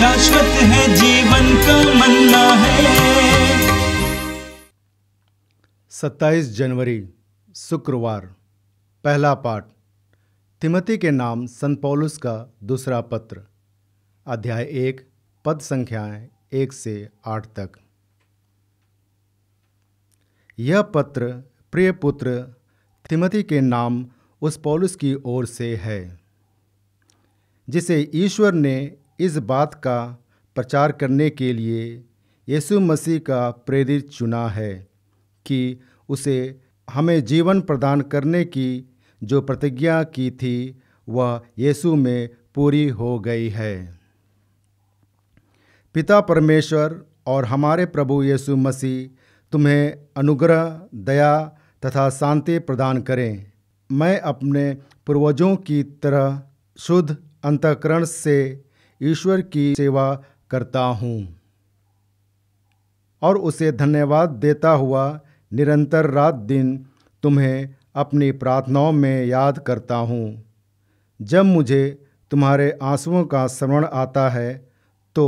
शाश्वत है जीवन का मन्ना है सत्ताईस जनवरी शुक्रवार पहला पाठ तिमती के नाम संत पौलुस का दूसरा पत्र अध्याय एक पद संख्याएं एक से आठ तक यह पत्र प्रिय पुत्र तिमती के नाम उस पौलुस की ओर से है जिसे ईश्वर ने इस बात का प्रचार करने के लिए यीशु मसीह का प्रेरित चुना है कि उसे हमें जीवन प्रदान करने की जो प्रतिज्ञा की थी वह यीशु में पूरी हो गई है पिता परमेश्वर और हमारे प्रभु यीशु मसीह तुम्हें अनुग्रह दया तथा शांति प्रदान करें मैं अपने पूर्वजों की तरह शुद्ध अंतकरण से ईश्वर की सेवा करता हूँ और उसे धन्यवाद देता हुआ निरंतर रात दिन तुम्हें अपनी प्रार्थनाओं में याद करता हूँ जब मुझे तुम्हारे आंसुओं का श्रवण आता है तो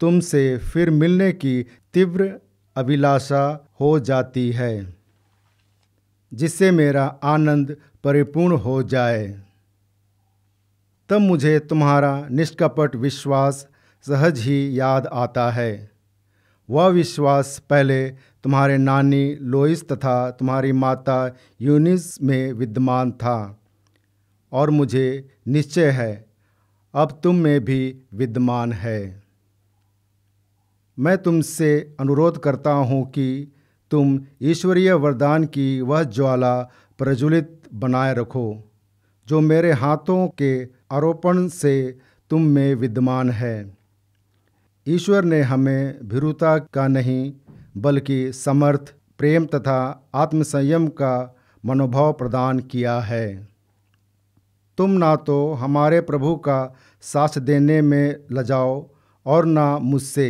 तुमसे फिर मिलने की तीव्र अभिलाषा हो जाती है जिससे मेरा आनंद परिपूर्ण हो जाए तब मुझे तुम्हारा निष्कपट विश्वास सहज ही याद आता है वह विश्वास पहले तुम्हारे नानी लोइस तथा तुम्हारी माता यूनिस में विद्यमान था और मुझे निश्चय है अब तुम में भी विद्यमान है मैं तुमसे अनुरोध करता हूँ कि तुम ईश्वरीय वरदान की वह ज्वाला प्रज्वलित बनाए रखो जो मेरे हाथों के आरोपण से तुम में विद्यमान है ईश्वर ने हमें भिरुता का नहीं बल्कि समर्थ प्रेम तथा आत्मसंयम का मनोभाव प्रदान किया है तुम ना तो हमारे प्रभु का साथ देने में लजाओ और ना मुझसे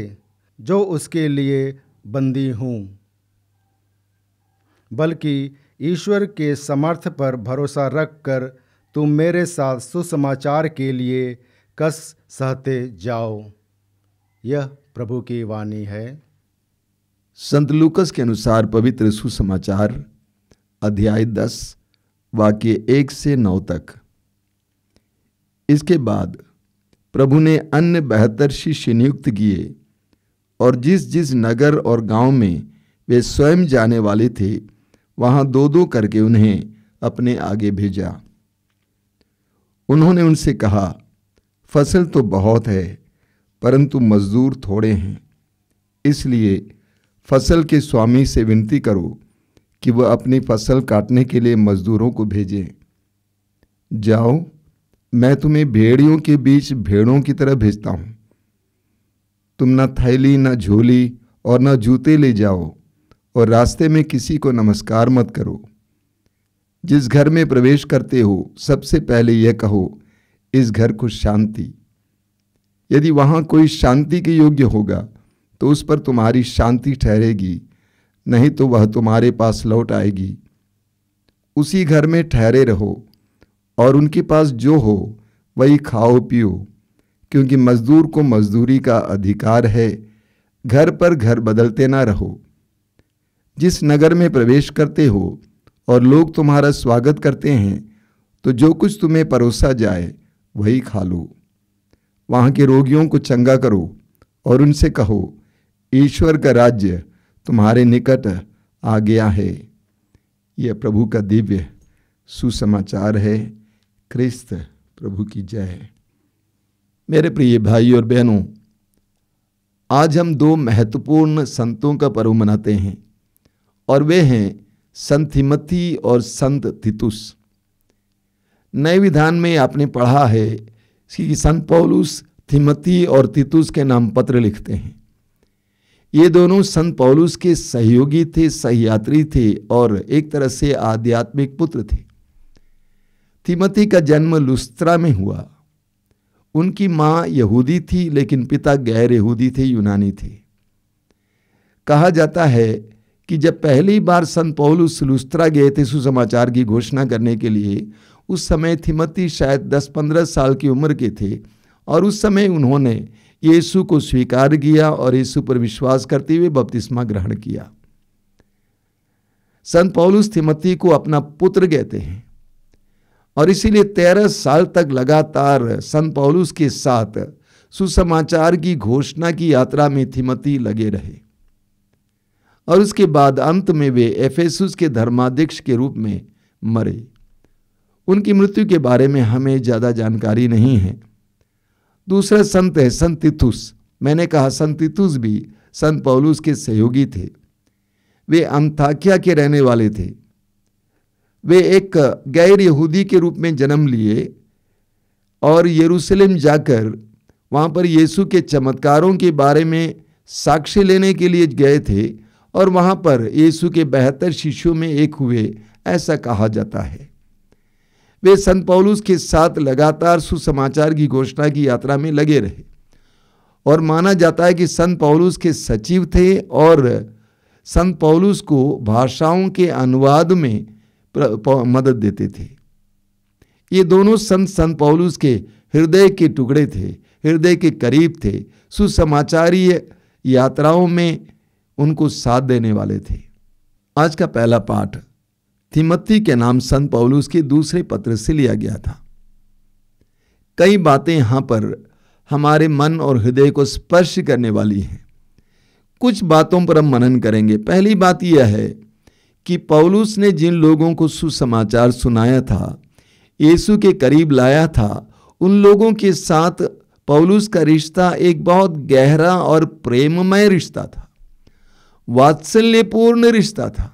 जो उसके लिए बंदी हूँ बल्कि ईश्वर के समर्थ पर भरोसा रखकर तुम मेरे साथ सुसमाचार के लिए कस सहते जाओ यह प्रभु की वाणी है संत लूकस के अनुसार पवित्र सुसमाचार अध्याय दस वाक्य एक से नौ तक इसके बाद प्रभु ने अन्य बेहतर शिष्य नियुक्त किए और जिस जिस नगर और गांव में वे स्वयं जाने वाले थे वहां दो दो करके उन्हें अपने आगे भेजा उन्होंने उनसे कहा फसल तो बहुत है परंतु मजदूर थोड़े हैं इसलिए फसल के स्वामी से विनती करो कि वह अपनी फसल काटने के लिए मजदूरों को भेजें जाओ मैं तुम्हें भेड़ियों के बीच भेड़ों की तरह भेजता हूँ तुम ना थैली ना झोली और ना जूते ले जाओ और रास्ते में किसी को नमस्कार मत करो जिस घर में प्रवेश करते हो सबसे पहले यह कहो इस घर को शांति यदि वहाँ कोई शांति के योग्य होगा तो उस पर तुम्हारी शांति ठहरेगी नहीं तो वह तुम्हारे पास लौट आएगी उसी घर में ठहरे रहो और उनके पास जो हो वही खाओ पियो क्योंकि मजदूर को मजदूरी का अधिकार है घर पर घर बदलते ना रहो जिस नगर में प्रवेश करते हो और लोग तुम्हारा स्वागत करते हैं तो जो कुछ तुम्हें परोसा जाए वही खा लो वहाँ के रोगियों को चंगा करो और उनसे कहो ईश्वर का राज्य तुम्हारे निकट आ गया है यह प्रभु का दिव्य सुसमाचार है क्रिस्त प्रभु की जय मेरे प्रिय भाई और बहनों आज हम दो महत्वपूर्ण संतों का पर्व मनाते हैं और वे हैं संथिमति और संत तितुस नए विधान में आपने पढ़ा है कि संत पौलुस थिमती और तितुस के नाम पत्र लिखते हैं ये दोनों संत पौलुस के सहयोगी थे सहयात्री थे और एक तरह से आध्यात्मिक पुत्र थे थिमती का जन्म लुस्त्रा में हुआ उनकी माँ यहूदी थी लेकिन पिता गैर यहूदी थे यूनानी थे कहा जाता है कि जब पहली बार संत पौलुस लुस्त्रा गए थे सुसमाचार की घोषणा करने के लिए उस समय थिमती शायद 10-15 साल की उम्र के थे और उस समय उन्होंने यीशु को स्वीकार किया और यीशु पर विश्वास करते हुए बपतिस्मा ग्रहण किया संत पौलुस थिमती को अपना पुत्र कहते हैं और इसीलिए तेरह साल तक लगातार संत पौलुस के साथ सुसमाचार की घोषणा की यात्रा में थिमती लगे रहे और उसके बाद अंत में वे एफेसुस के धर्माध्यक्ष के रूप में मरे उनकी मृत्यु के बारे में हमें ज़्यादा जानकारी नहीं है दूसरा संत है संतितुस मैंने कहा संतितुस भी संत पौलुस के सहयोगी थे वे अंताकिया के रहने वाले थे वे एक गैर यहूदी के रूप में जन्म लिए और यरूशलेम जाकर वहाँ पर यीशु के चमत्कारों के बारे में साक्षी लेने के लिए गए थे और वहाँ पर यीशु के बेहतर शिष्यों में एक हुए ऐसा कहा जाता है वे संत पौलुस के साथ लगातार सुसमाचार की घोषणा की यात्रा में लगे रहे और माना जाता है कि संत पौलुस के सचिव थे और संत पौलुस को भाषाओं के अनुवाद में मदद देते थे ये दोनों संत संत पौलुस के हृदय के टुकड़े थे हृदय के करीब थे सुसमाचारीय यात्राओं में उनको साथ देने वाले थे आज का पहला पाठ थिमत्ती के नाम संत पौलुस के दूसरे पत्र से लिया गया था कई बातें यहां पर हमारे मन और हृदय को स्पर्श करने वाली हैं कुछ बातों पर हम मनन करेंगे पहली बात यह है कि पौलुस ने जिन लोगों को सुसमाचार सुनाया था यीशु के करीब लाया था उन लोगों के साथ पौलुस का रिश्ता एक बहुत गहरा और प्रेममय रिश्ता था वात्सल्यपूर्ण रिश्ता था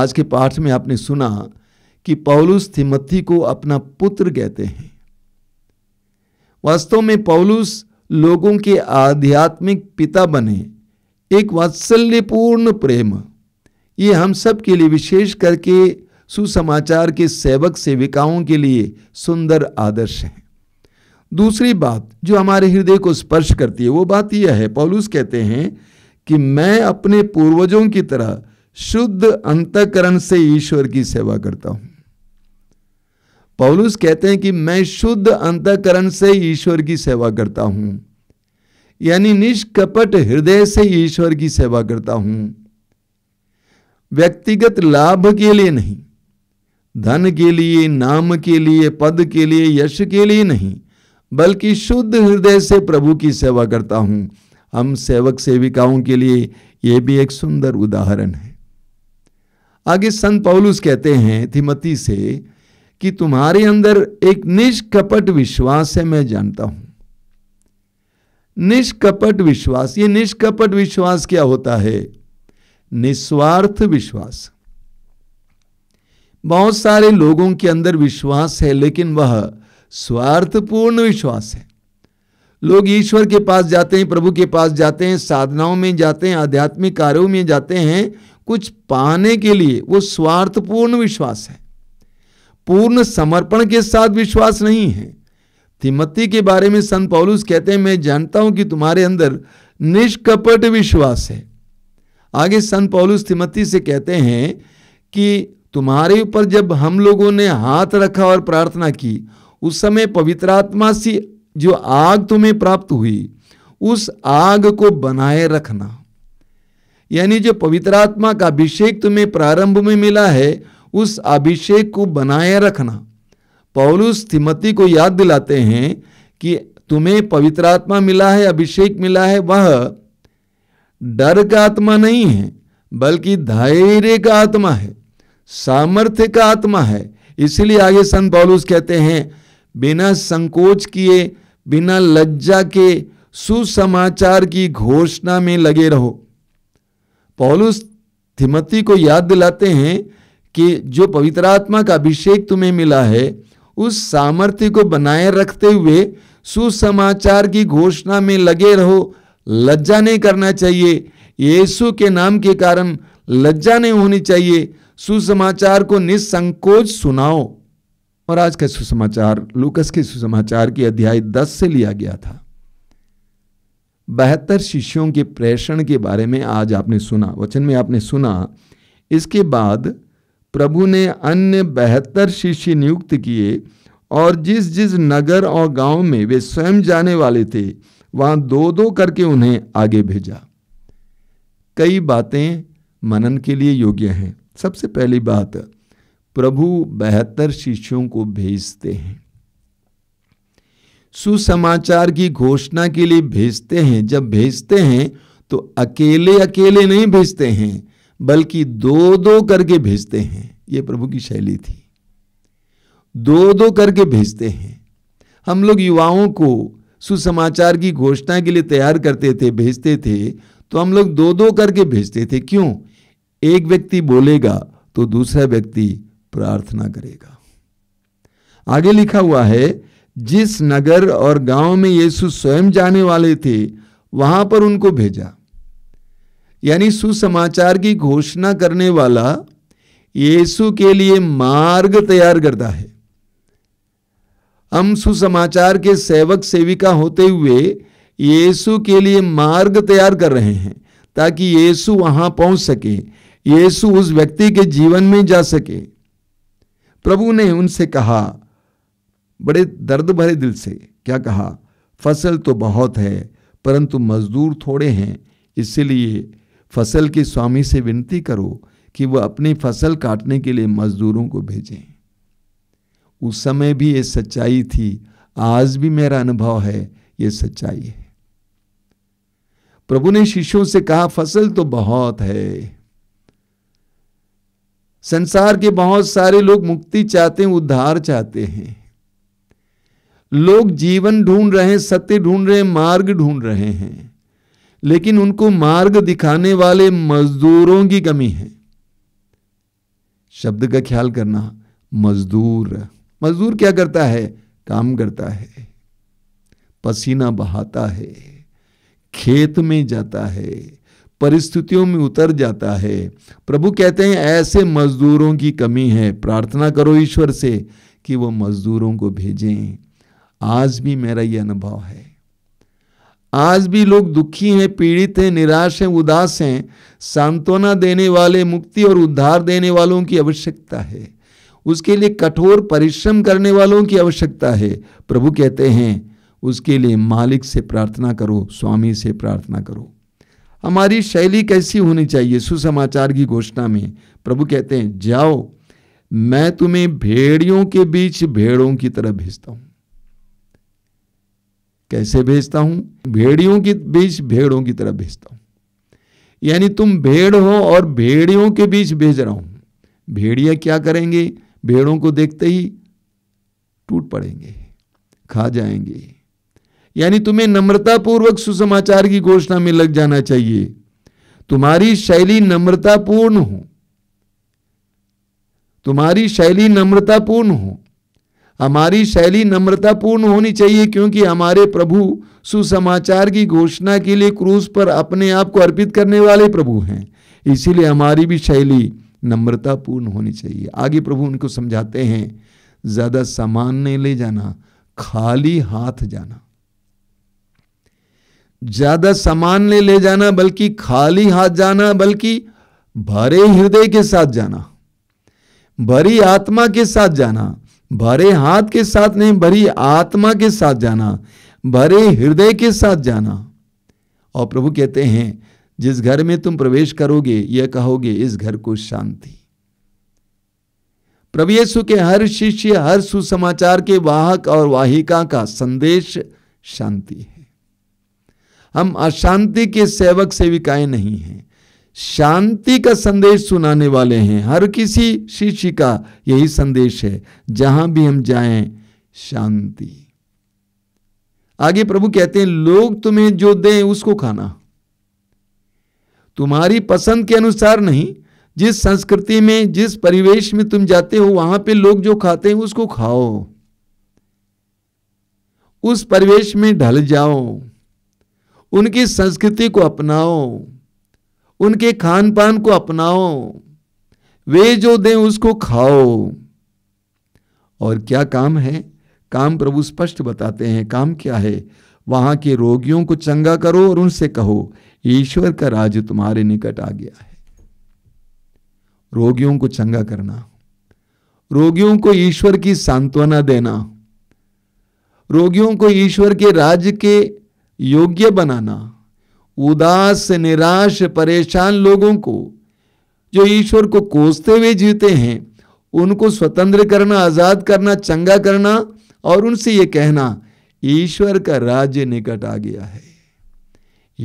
आज के पाठ में आपने सुना कि पौलुस थिमत्थी को अपना पुत्र कहते हैं वास्तव में पौलुस लोगों के आध्यात्मिक पिता बने एक वात्सल्यपूर्ण प्रेम ये हम सब के लिए विशेष करके सुसमाचार के सेवक सेविकाओं के लिए सुंदर आदर्श हैं दूसरी बात जो हमारे हृदय को स्पर्श करती है वो बात यह है पौलुस कहते हैं कि मैं अपने पूर्वजों की तरह शुद्ध अंतकरण से ईश्वर की सेवा करता हूं पौलुस कहते हैं कि मैं शुद्ध अंतकरण से ईश्वर की सेवा करता हूं यानी निष्कपट हृदय से ईश्वर की सेवा करता हूं व्यक्तिगत लाभ के लिए नहीं धन के लिए नाम के लिए पद के लिए यश के लिए नहीं बल्कि शुद्ध हृदय से प्रभु की सेवा करता हूं हम सेवक सेविकाओं के लिए यह भी एक सुंदर उदाहरण है आगे संत पौलुस कहते हैं थिमती से कि तुम्हारे अंदर एक निष्कपट विश्वास है मैं जानता हूं निष्कपट विश्वास ये निष्कपट विश्वास क्या होता है निस्वार्थ विश्वास बहुत सारे लोगों के अंदर विश्वास है लेकिन वह स्वार्थपूर्ण विश्वास है लोग ईश्वर के पास जाते हैं प्रभु के पास जाते हैं साधनाओं में जाते हैं आध्यात्मिक कार्यों में जाते हैं कुछ पाने के लिए वो स्वार्थपूर्ण विश्वास है पूर्ण समर्पण के साथ विश्वास नहीं है तिमत्ती के बारे में संत पौलुस कहते हैं मैं जानता हूं कि तुम्हारे अंदर निष्कपट विश्वास है आगे संत पौलुस तिमत्ती से कहते हैं कि तुम्हारे ऊपर जब हम लोगों ने हाथ रखा और प्रार्थना की उस समय पवित्र आत्मा सी जो आग तुम्हें प्राप्त हुई उस आग को बनाए रखना यानी जो पवित्र आत्मा का अभिषेक तुम्हें प्रारंभ में मिला है उस अभिषेक को बनाए रखना पौलुस थिमती को याद दिलाते हैं कि तुम्हें पवित्र आत्मा मिला है अभिषेक मिला है वह डर का आत्मा नहीं है बल्कि धैर्य का आत्मा है सामर्थ्य का आत्मा है इसलिए आगे संत पौलुस कहते हैं बिना संकोच किए बिना लज्जा के सुसमाचार की घोषणा में लगे रहो पौलुस थिमती को याद दिलाते हैं कि जो पवित्र आत्मा का अभिषेक तुम्हें मिला है उस सामर्थ्य को बनाए रखते हुए सुसमाचार की घोषणा में लगे रहो लज्जा नहीं करना चाहिए यीशु के नाम के कारण लज्जा नहीं होनी चाहिए सुसमाचार को निसंकोच सुनाओ और आज का सुसमाचार लूकस के सुसमाचार की अध्याय दस से लिया गया था बहत्तर शिष्यों के प्रेषण के बारे में आज आपने सुना वचन में आपने सुना इसके बाद प्रभु ने अन्य बहत्तर शिष्य नियुक्त किए और जिस जिस नगर और गांव में वे स्वयं जाने वाले थे वहां दो दो करके उन्हें आगे भेजा कई बातें मनन के लिए योग्य हैं सबसे पहली बात प्रभु बेहतर शिष्यों को भेजते हैं सुसमाचार की घोषणा के लिए भेजते हैं जब भेजते हैं तो अकेले अकेले नहीं भेजते हैं बल्कि दो दो करके भेजते हैं यह प्रभु की शैली थी दो दो करके भेजते हैं हम लोग युवाओं को सुसमाचार की घोषणा के लिए तैयार करते थे भेजते थे तो हम लोग दो दो करके भेजते थे क्यों एक व्यक्ति बोलेगा तो दूसरा व्यक्ति प्रार्थना करेगा आगे लिखा हुआ है जिस नगर और गांव में यीशु स्वयं जाने वाले थे वहां पर उनको भेजा यानी सुसमाचार की घोषणा करने वाला यीशु के लिए मार्ग तैयार करता है हम सुसमाचार के सेवक सेविका होते हुए यीशु के लिए मार्ग तैयार कर रहे हैं ताकि यीशु वहां पहुंच सके यीशु उस व्यक्ति के जीवन में जा सके प्रभु ने उनसे कहा बड़े दर्द भरे दिल से क्या कहा फसल तो बहुत है परंतु मजदूर थोड़े हैं इसलिए फसल के स्वामी से विनती करो कि वह अपनी फसल काटने के लिए मजदूरों को भेजें उस समय भी ये सच्चाई थी आज भी मेरा अनुभव है ये सच्चाई है प्रभु ने शिष्यों से कहा फसल तो बहुत है संसार के बहुत सारे लोग मुक्ति चाहते हैं उद्धार चाहते हैं लोग जीवन ढूंढ रहे हैं सत्य ढूंढ रहे हैं मार्ग ढूंढ रहे हैं लेकिन उनको मार्ग दिखाने वाले मजदूरों की कमी है शब्द का ख्याल करना मजदूर मजदूर क्या करता है काम करता है पसीना बहाता है खेत में जाता है परिस्थितियों में उतर जाता है प्रभु कहते हैं ऐसे मजदूरों की कमी है प्रार्थना करो ईश्वर से कि वो मजदूरों को भेजें आज भी मेरा ये अनुभव है आज भी लोग दुखी हैं पीड़ित हैं निराश हैं उदास हैं सांत्वना देने वाले मुक्ति और उद्धार देने वालों की आवश्यकता है उसके लिए कठोर परिश्रम करने वालों की आवश्यकता है प्रभु कहते हैं उसके लिए मालिक से प्रार्थना करो स्वामी से प्रार्थना करो हमारी शैली कैसी होनी चाहिए सुसमाचार की घोषणा में प्रभु कहते हैं जाओ मैं तुम्हें भेड़ियों के बीच भेड़ों की तरह भेजता हूं कैसे भेजता हूं भेड़ियों के बीच भेड़ों की तरह भेजता हूं यानी तुम भेड़ हो और भेड़ियों के बीच भेज रहा हूं भेड़िया क्या करेंगे भेड़ों को देखते ही टूट पड़ेंगे खा जाएंगे यानी तुम्हें नम्रतापूर्वक सुसमाचार की घोषणा में लग जाना चाहिए तुम्हारी शैली नम्रतापूर्ण हो तुम्हारी शैली नम्रतापूर्ण हो हमारी शैली नम्रतापूर्ण होनी चाहिए क्योंकि हमारे प्रभु सुसमाचार की घोषणा के लिए क्रूस पर अपने आप को अर्पित करने वाले प्रभु हैं इसीलिए हमारी भी शैली नम्रतापूर्ण होनी चाहिए आगे प्रभु उनको समझाते हैं ज़्यादा सामान नहीं ले जाना खाली हाथ जाना ज्यादा सामान ले ले जाना बल्कि खाली हाथ जाना बल्कि भरे हृदय के साथ जाना भरी आत्मा के साथ जाना भरे हाथ के साथ नहीं भरी आत्मा के साथ जाना भरे हृदय के साथ जाना और प्रभु कहते हैं जिस घर में तुम प्रवेश करोगे यह कहोगे इस घर को शांति प्रभु यीशु के हर शिष्य हर सुसमाचार के वाहक और वाहिका का संदेश शांति है हम अशांति के सेवक सेविकाएं नहीं हैं शांति का संदेश सुनाने वाले हैं हर किसी शिष्य का यही संदेश है जहां भी हम जाएं शांति आगे प्रभु कहते हैं लोग तुम्हें जो दें उसको खाना तुम्हारी पसंद के अनुसार नहीं जिस संस्कृति में जिस परिवेश में तुम जाते हो वहां पे लोग जो खाते हैं उसको खाओ उस परिवेश में ढल जाओ उनकी संस्कृति को अपनाओ उनके खान पान को अपनाओ वे जो दें उसको खाओ और क्या काम है काम प्रभु स्पष्ट बताते हैं काम क्या है वहां के रोगियों को चंगा करो और उनसे कहो ईश्वर का राज्य तुम्हारे निकट आ गया है रोगियों को चंगा करना रोगियों को ईश्वर की सांत्वना देना रोगियों को ईश्वर के राज्य के योग्य बनाना उदास निराश परेशान लोगों को जो ईश्वर को कोसते हुए जीते हैं उनको स्वतंत्र करना आज़ाद करना चंगा करना और उनसे ये कहना ईश्वर का राज्य निकट आ गया है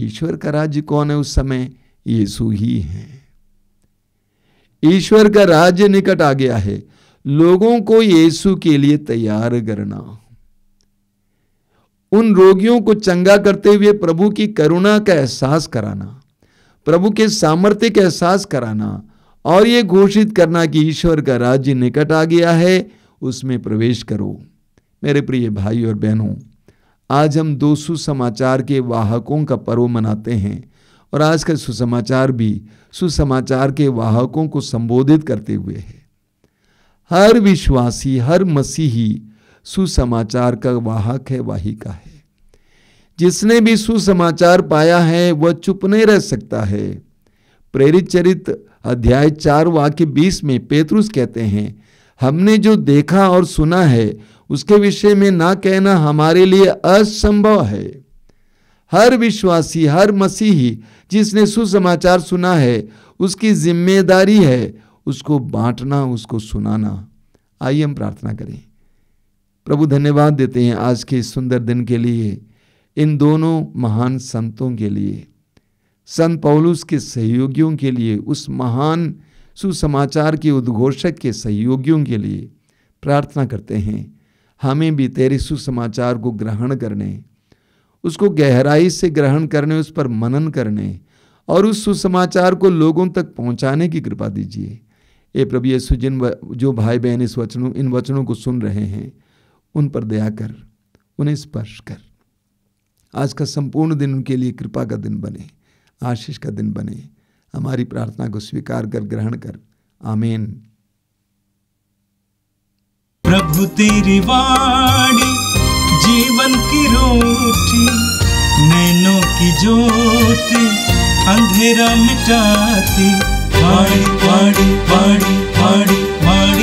ईश्वर का राज्य कौन है उस समय यीशु ही है ईश्वर का राज्य निकट आ गया है लोगों को यीशु के लिए तैयार करना उन रोगियों को चंगा करते हुए प्रभु की करुणा का एहसास कराना प्रभु के सामर्थ्य का एहसास कराना और ये घोषित करना कि ईश्वर का राज्य निकट आ गया है उसमें प्रवेश करो मेरे प्रिय भाई और बहनों आज हम दो सुसमाचार के वाहकों का पर्व मनाते हैं और आज का सुसमाचार भी सुसमाचार के वाहकों को संबोधित करते हुए है हर विश्वासी हर मसीही सुसमाचार का वाहक है वाहिका है जिसने भी सुसमाचार पाया है वह चुप नहीं रह सकता है प्रेरित चरित अध्याय चार वाक्य बीस में पेतरुस कहते हैं हमने जो देखा और सुना है उसके विषय में ना कहना हमारे लिए असंभव है हर विश्वासी हर मसीही जिसने सुसमाचार सुना है उसकी जिम्मेदारी है उसको बांटना उसको सुनाना आइए हम प्रार्थना करें प्रभु धन्यवाद देते हैं आज के इस सुंदर दिन के लिए इन दोनों महान संतों के लिए संत पौलुस के सहयोगियों के लिए उस महान सुसमाचार के उद्घोषक के सहयोगियों के लिए प्रार्थना करते हैं हमें भी तेरे सुसमाचार को ग्रहण करने उसको गहराई से ग्रहण करने उस पर मनन करने और उस सुसमाचार को लोगों तक पहुंचाने की कृपा दीजिए ये प्रभु यीशु जिन जो भाई बहन इस वचनों इन वचनों को सुन रहे हैं उन पर दया कर उन्हें स्पर्श कर आज का संपूर्ण दिन उनके लिए कृपा का दिन बने आशीष का दिन बने हमारी प्रार्थना को स्वीकार कर ग्रहण कर आमेन प्रभु तेरी वाणी जीवन की रोटी नैनों की ज्योति अंधेरा मिटाती वाणी वाणी वाणी वाणी वाणी